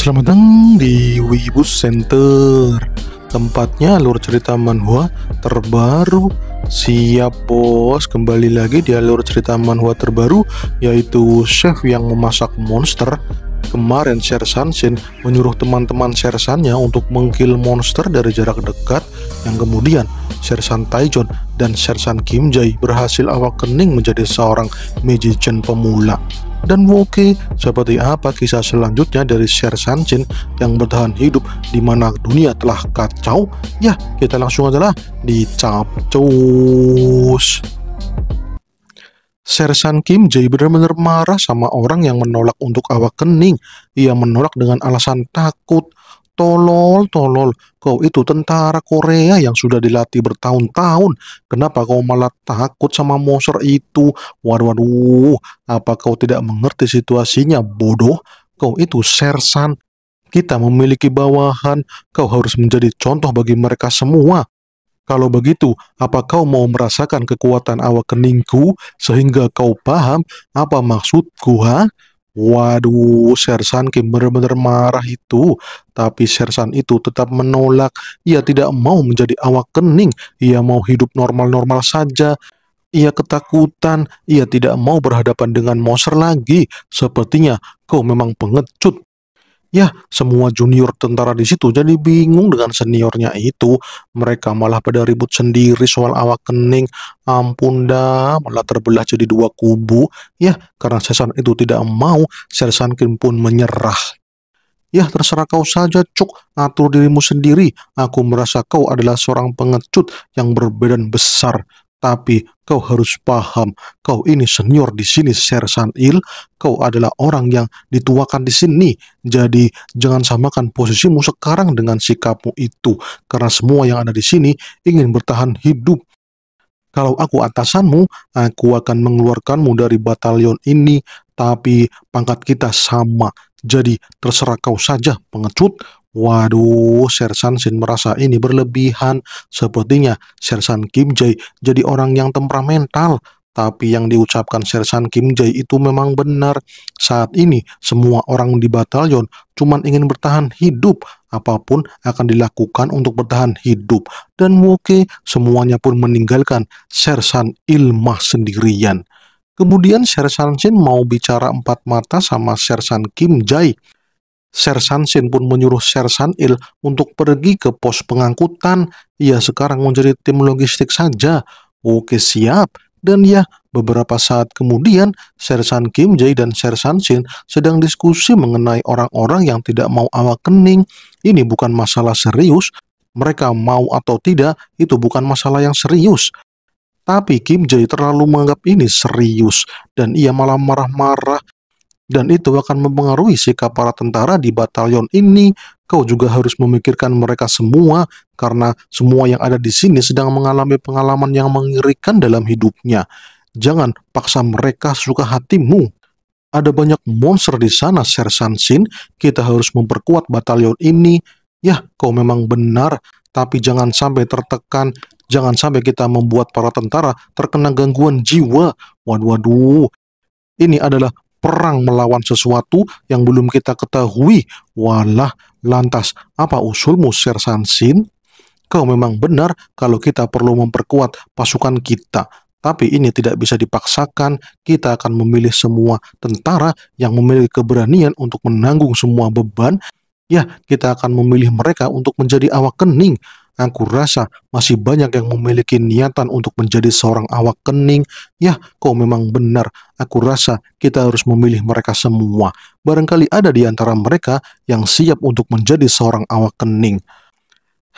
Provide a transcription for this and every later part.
Selamat datang di Wibus Center Tempatnya alur cerita manhwa terbaru Siap bos, kembali lagi di alur cerita manhwa terbaru Yaitu chef yang memasak monster Kemarin Sher Sanshin menyuruh teman-teman Shersannya untuk mengkill monster dari jarak dekat Yang kemudian Shersan Taijon dan Shersan Kim Jae berhasil awak kening menjadi seorang magician pemula dan Woke. Seperti apa kisah selanjutnya dari Sher Sanjin yang bertahan hidup di mana dunia telah kacau? Ya, kita langsung aja adalah Capcus Sersan Kim jadi benar-benar marah sama orang yang menolak untuk awak kening. Ia menolak dengan alasan takut. Tolol, tolol, kau itu tentara Korea yang sudah dilatih bertahun-tahun. Kenapa kau malah takut sama monster itu? Waduh, waduh, apa kau tidak mengerti situasinya, bodoh? Kau itu sersan. Kita memiliki bawahan, kau harus menjadi contoh bagi mereka semua. Kalau begitu, apa kau mau merasakan kekuatan awak keningku sehingga kau paham apa maksudku, ha? Waduh, Sersan Kim benar-benar marah itu. Tapi Sersan itu tetap menolak. Ia tidak mau menjadi awak kening. Ia mau hidup normal-normal saja. Ia ketakutan. Ia tidak mau berhadapan dengan monster lagi. Sepertinya kau memang pengecut. Ya, semua junior tentara di situ jadi bingung dengan seniornya itu. Mereka malah pada ribut sendiri soal awak kening. Ampun dah, malah terbelah jadi dua kubu. Ya, karena Sesan itu tidak mau, Sersan Kim pun menyerah. Ya, terserah kau saja, Cuk. Atur dirimu sendiri. Aku merasa kau adalah seorang pengecut yang berbadan besar tapi kau harus paham, kau ini senior di sini, Sersan Il, kau adalah orang yang dituakan di sini. Jadi jangan samakan posisimu sekarang dengan sikapmu itu, karena semua yang ada di sini ingin bertahan hidup. Kalau aku atasanmu, aku akan mengeluarkanmu dari batalion ini, tapi pangkat kita sama. Jadi terserah kau saja pengecut, Waduh, Sersan Shin merasa ini berlebihan. Sepertinya Sersan Kim Jae jadi orang yang temperamental. Tapi yang diucapkan Sersan Kim Jae itu memang benar. Saat ini semua orang di batalyon cuman ingin bertahan hidup. Apapun akan dilakukan untuk bertahan hidup. Dan Woke semuanya pun meninggalkan Sersan Ilmah sendirian. Kemudian Sersan Shin mau bicara empat mata sama Sersan Kim Jae. Sersan Sin pun menyuruh Sersan Il untuk pergi ke pos pengangkutan. Ia sekarang menjadi tim logistik saja. Oke siap. Dan ya, beberapa saat kemudian, Sersan Kim Jae dan Sersan Sin sedang diskusi mengenai orang-orang yang tidak mau awak kening. Ini bukan masalah serius. Mereka mau atau tidak, itu bukan masalah yang serius. Tapi Kim Jae terlalu menganggap ini serius dan ia malah marah-marah dan itu akan mempengaruhi sikap para tentara di batalion ini. Kau juga harus memikirkan mereka semua karena semua yang ada di sini sedang mengalami pengalaman yang mengerikan dalam hidupnya. Jangan paksa mereka suka hatimu. Ada banyak monster di sana, Sersan Sin. Kita harus memperkuat batalion ini. Ya, kau memang benar, tapi jangan sampai tertekan. Jangan sampai kita membuat para tentara terkena gangguan jiwa. Waduh, waduh. Ini adalah perang melawan sesuatu yang belum kita ketahui. Walah, lantas apa usulmu, Sersan Sansin? Kau memang benar kalau kita perlu memperkuat pasukan kita, tapi ini tidak bisa dipaksakan. Kita akan memilih semua tentara yang memiliki keberanian untuk menanggung semua beban. Ya, kita akan memilih mereka untuk menjadi awak kening Aku rasa masih banyak yang memiliki niatan untuk menjadi seorang awak kening. Yah, kau memang benar. Aku rasa kita harus memilih mereka semua. Barangkali ada di antara mereka yang siap untuk menjadi seorang awak kening.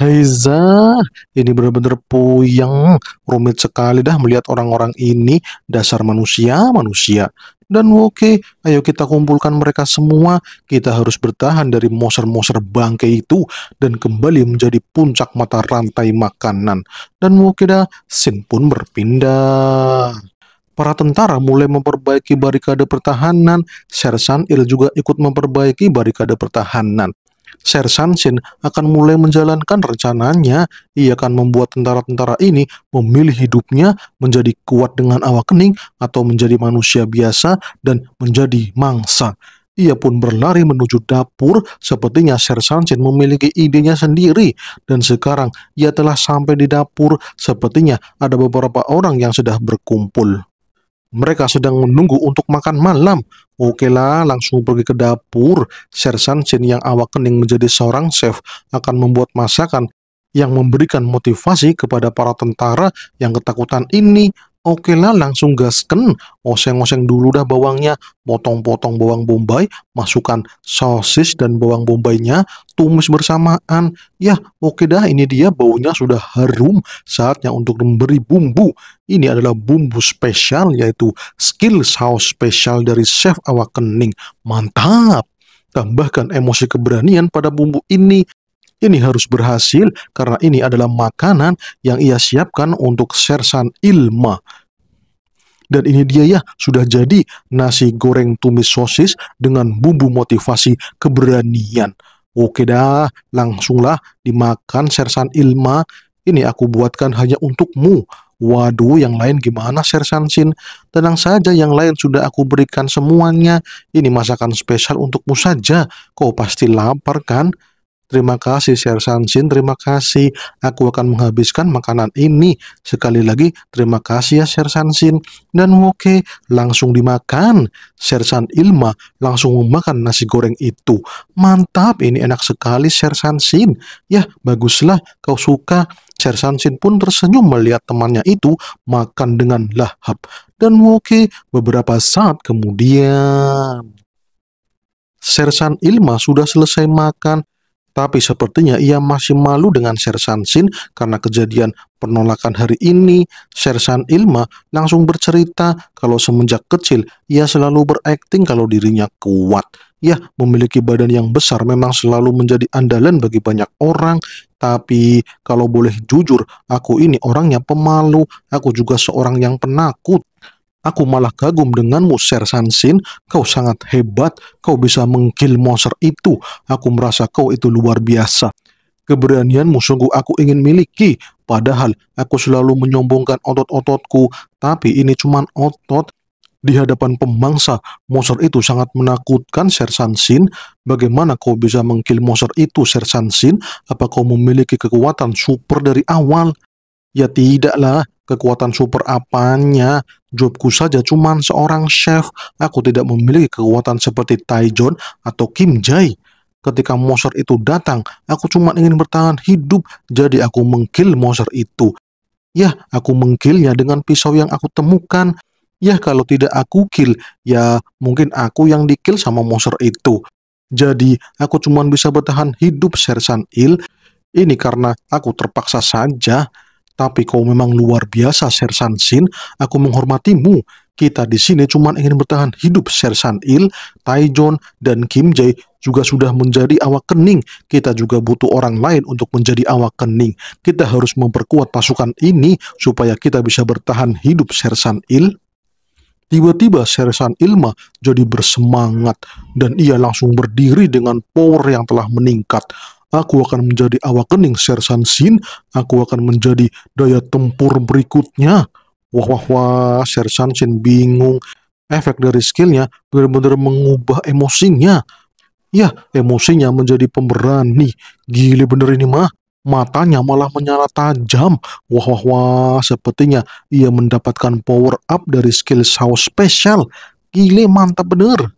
Heiza, ini benar-benar puyeng. Rumit sekali dah melihat orang-orang ini. Dasar manusia, manusia dan Woke. Ayo kita kumpulkan mereka semua. Kita harus bertahan dari monster-monster bangke itu dan kembali menjadi puncak mata rantai makanan. Dan Woke dah, Sin pun berpindah. Para tentara mulai memperbaiki barikade pertahanan, Sersan Il juga ikut memperbaiki barikade pertahanan. Sersan Shin akan mulai menjalankan rencananya. Ia akan membuat tentara-tentara ini memilih hidupnya menjadi kuat dengan awak kening atau menjadi manusia biasa dan menjadi mangsa. Ia pun berlari menuju dapur, sepertinya Sersan Shin memiliki idenya sendiri. Dan sekarang ia telah sampai di dapur, sepertinya ada beberapa orang yang sudah berkumpul. Mereka sedang menunggu untuk makan malam. Oke langsung pergi ke dapur. Sersan Jin yang awak kening menjadi seorang chef akan membuat masakan yang memberikan motivasi kepada para tentara yang ketakutan ini. Oke lah, langsung gasken. Oseng-oseng dulu dah bawangnya. Potong-potong bawang bombay, masukkan sosis dan bawang bombaynya, tumis bersamaan. Ya, oke dah, ini dia baunya sudah harum. Saatnya untuk memberi bumbu. Ini adalah bumbu spesial, yaitu skill sauce spesial dari Chef Awakening. Mantap! Tambahkan emosi keberanian pada bumbu ini ini harus berhasil karena ini adalah makanan yang ia siapkan untuk Sersan Ilma. Dan ini dia ya, sudah jadi nasi goreng tumis sosis dengan bumbu motivasi keberanian. Oke dah, langsunglah dimakan Sersan Ilma. Ini aku buatkan hanya untukmu. Waduh, yang lain gimana Sersan Sin? Tenang saja, yang lain sudah aku berikan semuanya. Ini masakan spesial untukmu saja. Kau pasti lapar kan? Terima kasih Sersan Sin. terima kasih. Aku akan menghabiskan makanan ini. Sekali lagi, terima kasih ya Sersan Sin. Dan okay, langsung dimakan. Sersan Ilma langsung memakan nasi goreng itu. Mantap, ini enak sekali Sersan Sin. Ya, baguslah kau suka. Sersan Sin pun tersenyum melihat temannya itu makan dengan lahap. Dan okay, beberapa saat kemudian... Sersan Ilma sudah selesai makan tapi sepertinya ia masih malu dengan Sersan Sin karena kejadian penolakan hari ini. Sersan Ilma langsung bercerita kalau semenjak kecil ia selalu berakting kalau dirinya kuat. Ya, memiliki badan yang besar memang selalu menjadi andalan bagi banyak orang. Tapi kalau boleh jujur, aku ini orangnya pemalu. Aku juga seorang yang penakut. Aku malah kagum denganmu, Ser Sansin. Kau sangat hebat. Kau bisa mengkill monster itu. Aku merasa kau itu luar biasa. Keberanianmu sungguh aku ingin miliki. Padahal aku selalu menyombongkan otot-ototku. Tapi ini cuma otot di hadapan pemangsa, monster itu sangat menakutkan Sersan Sin. Bagaimana kau bisa mengkill monster itu, Sersan Sin? Apa kau memiliki kekuatan super dari awal? Ya tidaklah, Kekuatan super apanya? Jobku saja cuma seorang chef. Aku tidak memiliki kekuatan seperti Taijon atau Kim Jae. Ketika monster itu datang, aku cuma ingin bertahan hidup, jadi aku mengkill monster itu. Ya, aku mengkillnya dengan pisau yang aku temukan. Ya, kalau tidak aku kill, ya mungkin aku yang dikill sama monster itu. Jadi, aku cuma bisa bertahan hidup, Sersan Il. Ini karena aku terpaksa saja. Tapi kau memang luar biasa, Sersan Sin. Aku menghormatimu. Kita di sini cuma ingin bertahan hidup, Sersan Il, Taijon, dan Kim Jae juga sudah menjadi awak kening. Kita juga butuh orang lain untuk menjadi awak kening. Kita harus memperkuat pasukan ini supaya kita bisa bertahan hidup, Sersan Il. Tiba-tiba Sersan Ilma jadi bersemangat dan ia langsung berdiri dengan power yang telah meningkat aku akan menjadi awak kening Sersan Sin, aku akan menjadi daya tempur berikutnya. Wah wah wah, Sersan Sin bingung. Efek dari skillnya benar-benar mengubah emosinya. Ya, emosinya menjadi pemberani. Gile bener ini mah. Matanya malah menyala tajam. Wah wah wah, sepertinya ia mendapatkan power up dari skill saus special. Gile mantap bener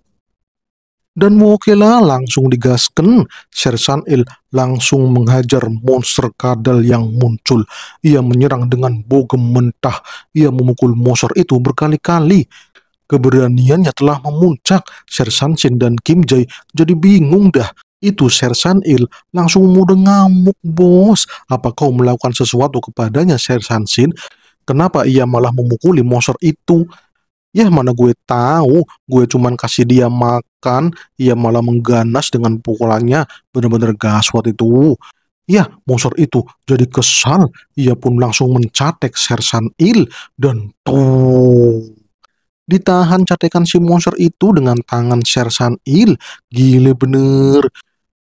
dan Mokela langsung digaskan. Sersan Il langsung menghajar monster kadal yang muncul. Ia menyerang dengan bogem mentah. Ia memukul monster itu berkali-kali. Keberaniannya telah memuncak. Sersan Sin dan Kim Jae jadi bingung dah. Itu Sersan Il langsung mudah ngamuk bos. Apa kau melakukan sesuatu kepadanya Sersan Sin? Kenapa ia malah memukuli monster itu? Ya mana gue tahu, gue cuman kasih dia makan, ia malah mengganas dengan pukulannya, bener-bener gaswat itu. Ya, monster itu jadi kesal, ia pun langsung mencatek Sersan Il dan tuh. Ditahan catekan si monster itu dengan tangan Sersan Il, gile bener.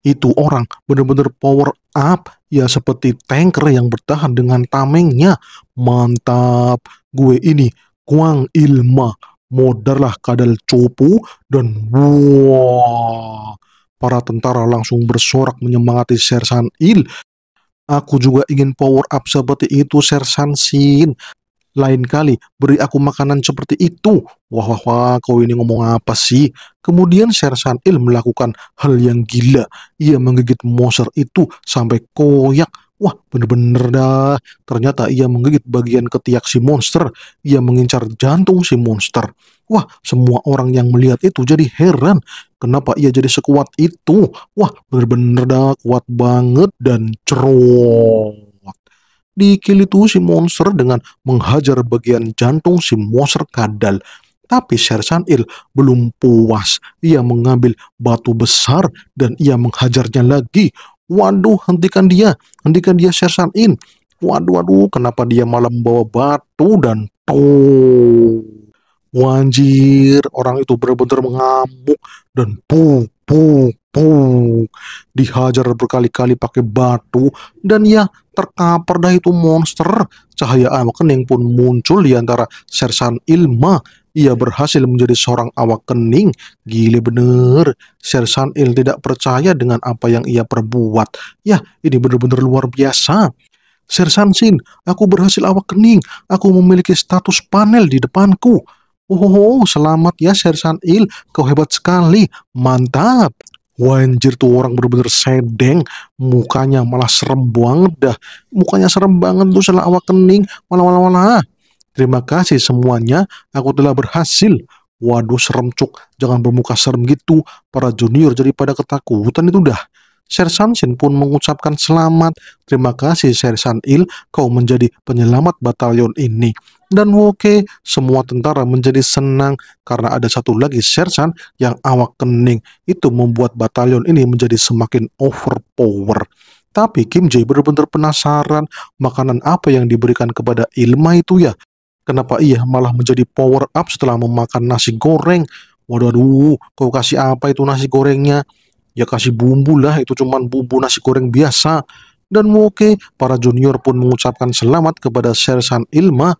Itu orang bener-bener power up, ya seperti tanker yang bertahan dengan tamengnya. Mantap, gue ini kuang ilma modarlah kadal copu dan wah para tentara langsung bersorak menyemangati Sersan Il. Aku juga ingin power up seperti itu Sersan Sin. Lain kali beri aku makanan seperti itu. Wah wah wah kau ini ngomong apa sih? Kemudian Sersan Il melakukan hal yang gila. Ia menggigit monster itu sampai koyak Wah, bener-bener dah. Ternyata ia menggigit bagian ketiak si monster. Ia mengincar jantung si monster. Wah, semua orang yang melihat itu jadi heran. Kenapa ia jadi sekuat itu? Wah, bener-bener dah kuat banget dan cerot. Dikil itu si monster dengan menghajar bagian jantung si monster kadal. Tapi Sersan Il belum puas. Ia mengambil batu besar dan ia menghajarnya lagi. Waduh, hentikan dia. Hentikan dia sersan In. Waduh, waduh, kenapa dia malah membawa batu dan tuh. Wanjir, orang itu benar-benar mengamuk dan pu pu pu dihajar berkali-kali pakai batu dan ya terkapar dah itu monster. Cahaya amakening pun muncul di antara Sersan Ilma ia berhasil menjadi seorang awak kening. Gile bener. Sersan Il tidak percaya dengan apa yang ia perbuat. Ya, ini benar-benar luar biasa. Sersan Sin, aku berhasil awak kening. Aku memiliki status panel di depanku. Oh, selamat ya Sersan Il. Kau hebat sekali. Mantap. Wanjir tuh orang bener-bener sedeng Mukanya malah serem banget dah Mukanya serem banget tuh salah awak kening Walah walah walah Terima kasih semuanya, aku telah berhasil. Waduh serem cuk, jangan bermuka serem gitu. Para junior jadi pada ketakutan itu dah. Sersan Shin pun mengucapkan selamat. Terima kasih Sersan Il, kau menjadi penyelamat batalion ini. Dan oke, semua tentara menjadi senang karena ada satu lagi Sersan yang awak kening. Itu membuat batalion ini menjadi semakin overpower. Tapi Kim Jae benar-benar penasaran makanan apa yang diberikan kepada Ilma itu ya. Kenapa ia malah menjadi power up setelah memakan nasi goreng? Waduh, aduh, kau kasih apa itu nasi gorengnya? Ya kasih bumbu lah, itu cuman bumbu nasi goreng biasa. Dan oke, para junior pun mengucapkan selamat kepada Sersan Ilma.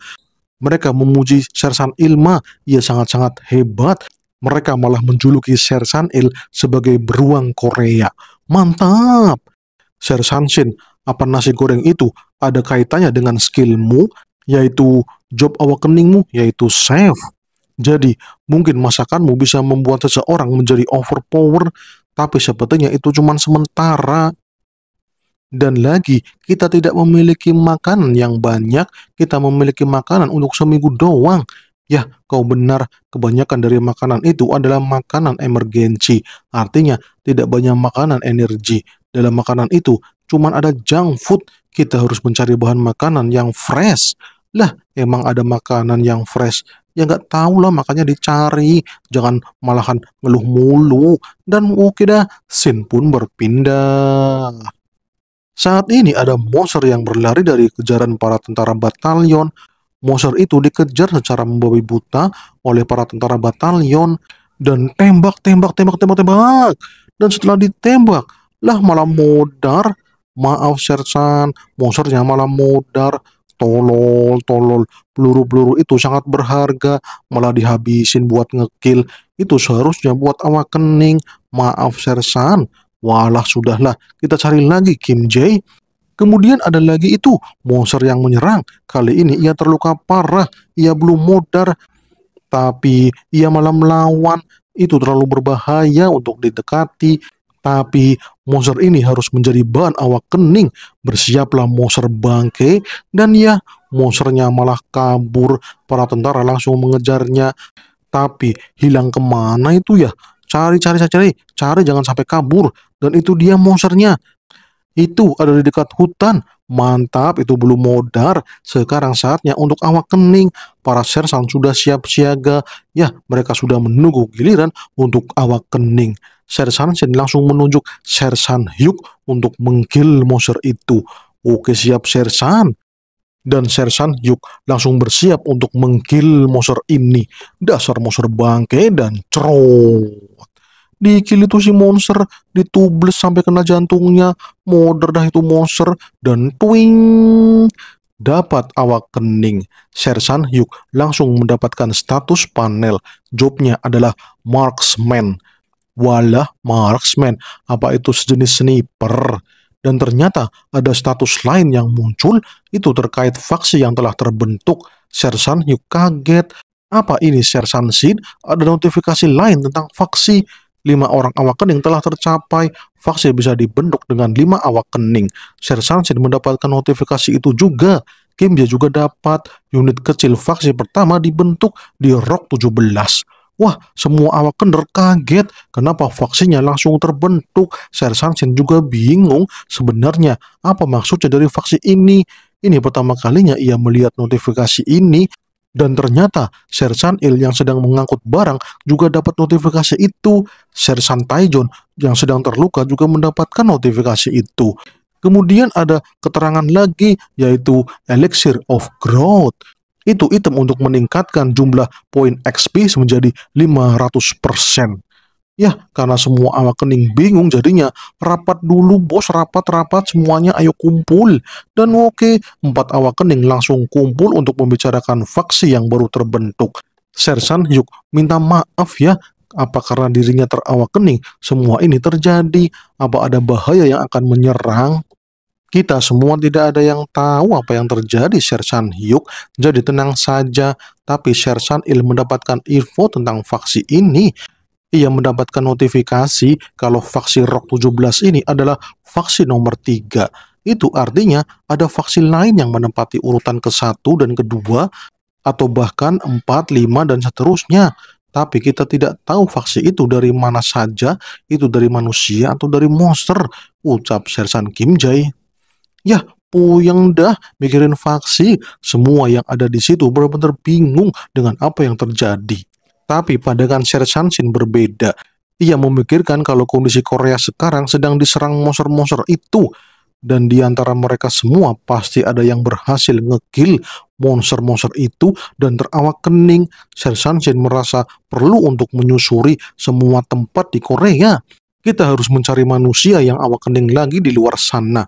Mereka memuji Sersan Ilma, ia sangat-sangat hebat. Mereka malah menjuluki Sersan Il sebagai beruang Korea. Mantap! Sersan Shin, apa nasi goreng itu ada kaitannya dengan skillmu? yaitu job awakeningmu, yaitu save. Jadi, mungkin masakanmu bisa membuat seseorang menjadi overpower, tapi sepertinya itu cuma sementara. Dan lagi, kita tidak memiliki makanan yang banyak, kita memiliki makanan untuk seminggu doang. Ya, kau benar, kebanyakan dari makanan itu adalah makanan emergensi. Artinya, tidak banyak makanan energi. Dalam makanan itu, cuma ada junk food. Kita harus mencari bahan makanan yang fresh lah, emang ada makanan yang fresh? Ya nggak tahu lah, makanya dicari. Jangan malahan ngeluh mulu. Dan oke dah, Sin pun berpindah. Saat ini ada monster yang berlari dari kejaran para tentara batalion moser itu dikejar secara membabi buta oleh para tentara batalion dan tembak, tembak, tembak, tembak, tembak. Dan setelah ditembak, lah malah modar. Maaf Sersan, monsternya malah modar tolol tolol peluru-peluru itu sangat berharga malah dihabisin buat ngekill itu seharusnya buat awak kening, maaf sersan walah sudahlah kita cari lagi Kim Jae Kemudian ada lagi itu monster yang menyerang. Kali ini ia terluka parah, ia belum modar, tapi ia malah melawan. Itu terlalu berbahaya untuk didekati. Tapi monster ini harus menjadi bahan awak kening. Bersiaplah monster bangke dan ya monsternya malah kabur. Para tentara langsung mengejarnya. Tapi hilang kemana itu ya? Cari, cari, cari, cari cari jangan sampai kabur. Dan itu dia monsternya. Itu ada di dekat hutan. Mantap, itu belum modar. Sekarang saatnya untuk awak kening. Para sersan sudah siap siaga. Ya, mereka sudah menunggu giliran untuk awak kening. Sersan Shin langsung menunjuk Sersan Hyuk untuk menggil monster itu. Oke siap Sersan. Dan Sersan Hyuk langsung bersiap untuk menggil monster ini. Dasar monster bangke dan cerot. Dikil itu si monster, ditubles sampai kena jantungnya, moder dah itu monster, dan twing dapat awak kening. Sersan Hyuk langsung mendapatkan status panel. Jobnya adalah marksman. Walah, marksman, apa itu sejenis sniper? Dan ternyata ada status lain yang muncul, itu terkait faksi yang telah terbentuk. Sersan Hugh kaget, apa ini Sersan Sin? Ada notifikasi lain tentang faksi lima orang awak kening telah tercapai. Faksi bisa dibentuk dengan lima awak kening. Sersan Sin mendapatkan notifikasi itu juga. Kim dia juga dapat unit kecil faksi pertama dibentuk di Rock 17. Wah, semua awak kender kaget kenapa vaksinnya langsung terbentuk. Sersan Sin juga bingung sebenarnya apa maksudnya dari vaksin ini. Ini pertama kalinya ia melihat notifikasi ini dan ternyata Sersan Il yang sedang mengangkut barang juga dapat notifikasi itu. Sersan Taijon yang sedang terluka juga mendapatkan notifikasi itu. Kemudian ada keterangan lagi yaitu Elixir of Growth itu item untuk meningkatkan jumlah poin XP menjadi 500%. Ya, karena semua awak kening bingung jadinya rapat dulu bos rapat-rapat semuanya ayo kumpul. Dan oke, okay, empat awak kening langsung kumpul untuk membicarakan faksi yang baru terbentuk. Sersan yuk minta maaf ya apa karena dirinya terawak kening semua ini terjadi apa ada bahaya yang akan menyerang kita semua tidak ada yang tahu apa yang terjadi Sersan Hyuk, jadi tenang saja. Tapi Sersan Il mendapatkan info tentang faksi ini. Ia mendapatkan notifikasi kalau faksi Rock 17 ini adalah faksi nomor 3. Itu artinya ada faksi lain yang menempati urutan ke-1 dan ke-2 atau bahkan 4, 5, dan seterusnya. Tapi kita tidak tahu faksi itu dari mana saja, itu dari manusia atau dari monster, ucap Sersan Kim Jae Ya, puyeng dah mikirin faksi Semua yang ada di situ benar-benar bingung dengan apa yang terjadi. Tapi pandangan Sersan Shin berbeda. Ia memikirkan kalau kondisi Korea sekarang sedang diserang monster-monster itu. Dan di antara mereka semua pasti ada yang berhasil ngekill monster-monster itu dan terawak kening. Sersan Shin merasa perlu untuk menyusuri semua tempat di Korea. Kita harus mencari manusia yang awak kening lagi di luar sana.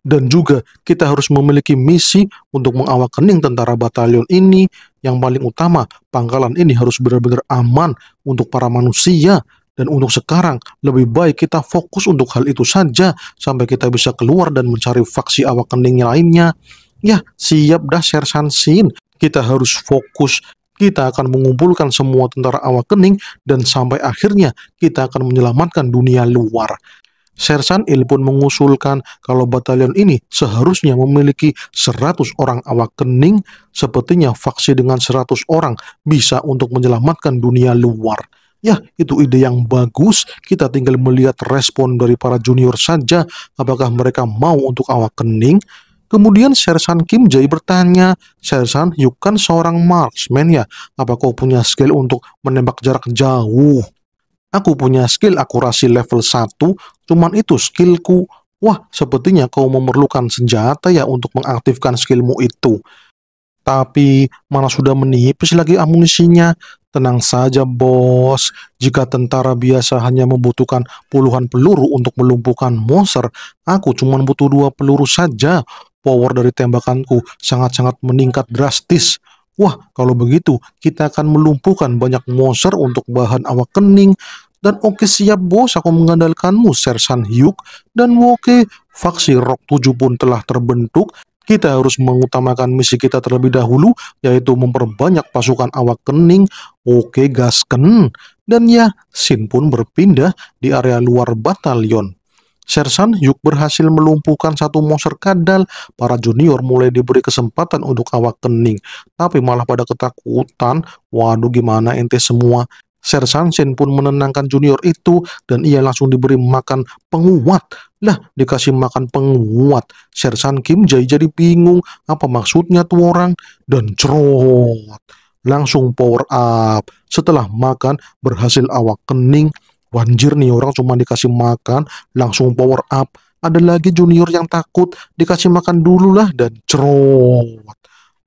Dan juga kita harus memiliki misi untuk mengawal kening tentara batalion ini. Yang paling utama, pangkalan ini harus benar-benar aman untuk para manusia. Dan untuk sekarang, lebih baik kita fokus untuk hal itu saja sampai kita bisa keluar dan mencari faksi awak kening lainnya. Ya, siap dah Sersan Sin. Kita harus fokus kita akan mengumpulkan semua tentara awak kening dan sampai akhirnya kita akan menyelamatkan dunia luar. Sersan Il pun mengusulkan kalau batalion ini seharusnya memiliki 100 orang awak kening, sepertinya faksi dengan 100 orang bisa untuk menyelamatkan dunia luar. Ya, itu ide yang bagus. Kita tinggal melihat respon dari para junior saja, apakah mereka mau untuk awak kening. Kemudian Sersan Kim Jae bertanya, Sersan, yuk kan seorang marksman ya, apa kau punya skill untuk menembak jarak jauh? Aku punya skill akurasi level 1, Cuman itu skillku. Wah, sepertinya kau memerlukan senjata ya untuk mengaktifkan skillmu itu. Tapi mana sudah menipis lagi amunisinya. Tenang saja, bos. Jika tentara biasa hanya membutuhkan puluhan peluru untuk melumpuhkan monster, aku cuma butuh dua peluru saja. Power dari tembakanku sangat-sangat meningkat drastis. Wah, kalau begitu kita akan melumpuhkan banyak monster untuk bahan awak kening, dan Oke siap bos aku mengandalkanmu Sersan Hyuk dan oke, faksi Rock 7 pun telah terbentuk kita harus mengutamakan misi kita terlebih dahulu yaitu memperbanyak pasukan awak kening Oke gasken dan ya Sin pun berpindah di area luar batalion Sersan Yuk berhasil melumpuhkan satu monster kadal. Para junior mulai diberi kesempatan untuk awak kening. Tapi malah pada ketakutan. Waduh gimana ente semua. Sersansen pun menenangkan junior itu dan ia langsung diberi makan penguat. Lah, dikasih makan penguat. Sersan Kim jadi jadi bingung apa maksudnya tuh orang dan cerot. Langsung power up. Setelah makan berhasil awak kening. Wanjir nih orang cuma dikasih makan langsung power up. Ada lagi junior yang takut dikasih makan dulu lah dan cerot.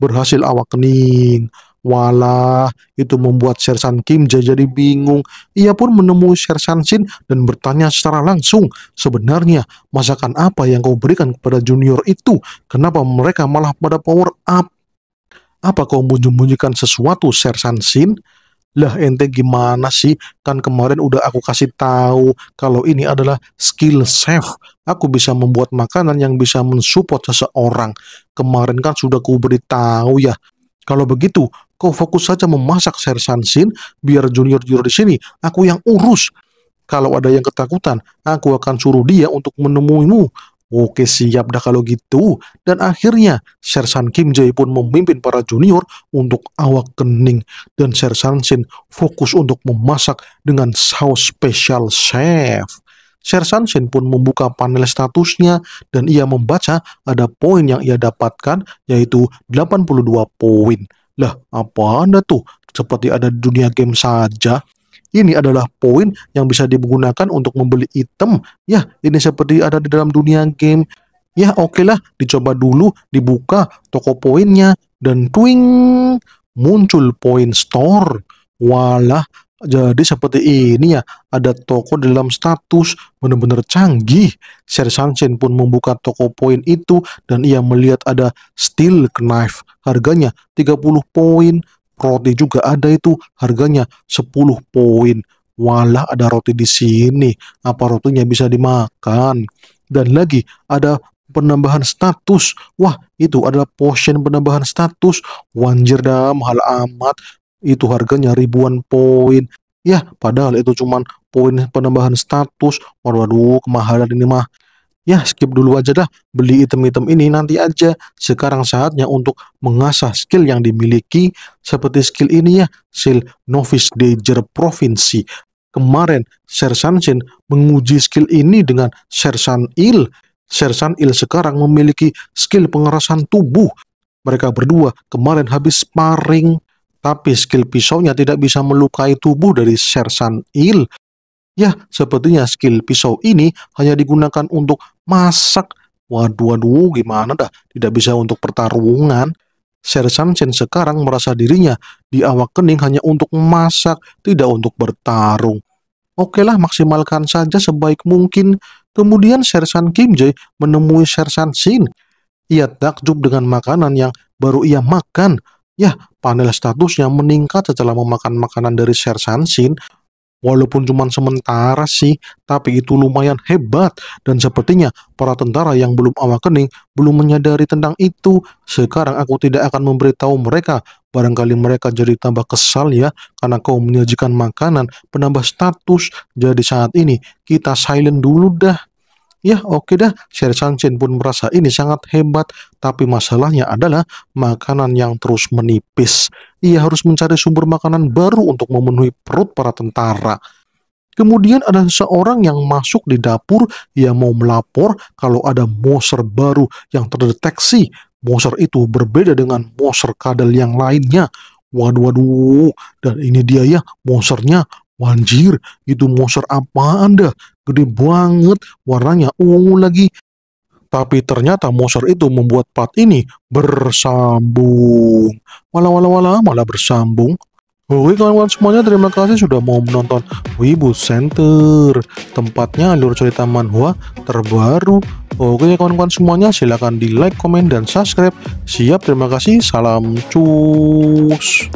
Berhasil awak kening Walah, itu membuat Sersan Kim jadi bingung. Ia pun menemui Sersan Shin dan bertanya secara langsung, sebenarnya masakan apa yang kau berikan kepada junior itu? Kenapa mereka malah pada power up? Apa kau menyembunyikan sesuatu, Sersan Shin? Lah ente gimana sih? Kan kemarin udah aku kasih tahu kalau ini adalah skill chef. Aku bisa membuat makanan yang bisa mensupport seseorang. Kemarin kan sudah ku beritahu ya. Kalau begitu, Kau fokus saja memasak Sersan Sin, biar junior-junior di sini. Aku yang urus. Kalau ada yang ketakutan, aku akan suruh dia untuk menemuimu. Oke siap dah kalau gitu. Dan akhirnya Sersan Kim Jae pun memimpin para junior untuk awak kening dan Sersan Sin fokus untuk memasak dengan saus special chef. Sersan Sin pun membuka panel statusnya dan ia membaca ada poin yang ia dapatkan yaitu 82 poin. Lah, apa Anda tuh? Seperti ada dunia game saja. Ini adalah poin yang bisa digunakan untuk membeli item. Ya, ini seperti ada di dalam dunia game. Ya, oke okay lah, dicoba dulu, dibuka toko poinnya, dan twing, muncul poin store. Walah, jadi seperti ini ya, ada toko dalam status, benar-benar canggih. Sher Sanshin pun membuka toko poin itu dan ia melihat ada steel knife. Harganya 30 poin, roti juga ada itu, harganya 10 poin. Walah ada roti di sini, apa rotinya bisa dimakan? Dan lagi ada penambahan status. Wah, itu adalah potion penambahan status. Wanjir dah mahal amat itu harganya ribuan poin ya padahal itu cuman poin penambahan status waduh, waduh kemahalan ini mah ya skip dulu aja dah beli item-item ini nanti aja sekarang saatnya untuk mengasah skill yang dimiliki seperti skill ini ya skill novice danger provinsi kemarin Sersan Shin menguji skill ini dengan Sersan Il Sersan Il sekarang memiliki skill pengerasan tubuh mereka berdua kemarin habis sparring tapi skill pisaunya tidak bisa melukai tubuh dari Sersan Il. Ya, sepertinya skill pisau ini hanya digunakan untuk masak. Waduh, waduh, gimana dah? Tidak bisa untuk pertarungan. Sersan Chen sekarang merasa dirinya di awak kening hanya untuk masak, tidak untuk bertarung. Oke lah, maksimalkan saja sebaik mungkin. Kemudian Sersan Kim Jae menemui Sersan Shin. Ia takjub dengan makanan yang baru ia makan. Ya, panel statusnya meningkat setelah memakan makanan dari Sin. walaupun cuma sementara sih, tapi itu lumayan hebat dan sepertinya para tentara yang belum kening belum menyadari tentang itu. Sekarang aku tidak akan memberitahu mereka, barangkali mereka jadi tambah kesal ya karena kau menyajikan makanan penambah status. Jadi saat ini kita silent dulu dah. Ya oke okay dah, Sher Changchen pun merasa ini sangat hebat, tapi masalahnya adalah makanan yang terus menipis. Ia harus mencari sumber makanan baru untuk memenuhi perut para tentara. Kemudian ada seorang yang masuk di dapur, ia mau melapor kalau ada monster baru yang terdeteksi. Monster itu berbeda dengan monster kadal yang lainnya. Waduh, waduh, dan ini dia ya monsternya. Wanjir, itu monster apa anda? gede banget, warnanya ungu lagi. Tapi ternyata monster itu membuat part ini bersambung. Wala wala wala malah bersambung. Oke kawan-kawan semuanya terima kasih sudah mau menonton Wibu Center Tempatnya alur cerita Manhua terbaru Oke kawan-kawan semuanya silahkan di like, komen, dan subscribe Siap terima kasih salam cus